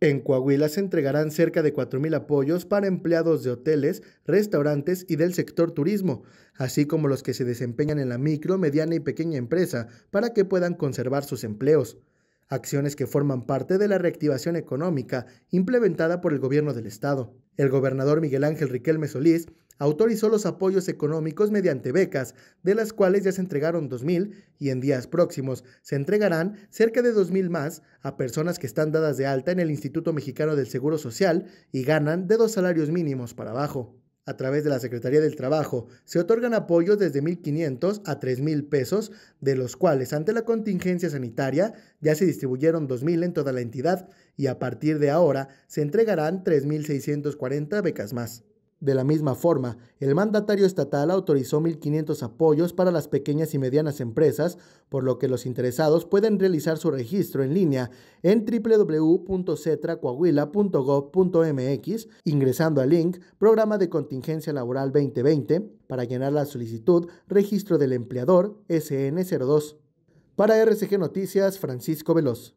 En Coahuila se entregarán cerca de 4.000 apoyos para empleados de hoteles, restaurantes y del sector turismo, así como los que se desempeñan en la micro, mediana y pequeña empresa para que puedan conservar sus empleos. Acciones que forman parte de la reactivación económica implementada por el gobierno del Estado. El gobernador Miguel Ángel Riquelme Solís autorizó los apoyos económicos mediante becas, de las cuales ya se entregaron 2.000 y en días próximos se entregarán cerca de 2.000 más a personas que están dadas de alta en el Instituto Mexicano del Seguro Social y ganan de dos salarios mínimos para abajo. A través de la Secretaría del Trabajo se otorgan apoyos desde 1.500 a 3.000 pesos, de los cuales ante la contingencia sanitaria ya se distribuyeron 2.000 en toda la entidad y a partir de ahora se entregarán 3.640 becas más. De la misma forma, el mandatario estatal autorizó 1.500 apoyos para las pequeñas y medianas empresas, por lo que los interesados pueden realizar su registro en línea en www.cetracoahuila.gov.mx ingresando al link Programa de Contingencia Laboral 2020 para llenar la solicitud Registro del Empleador SN02. Para RCG Noticias, Francisco Veloz.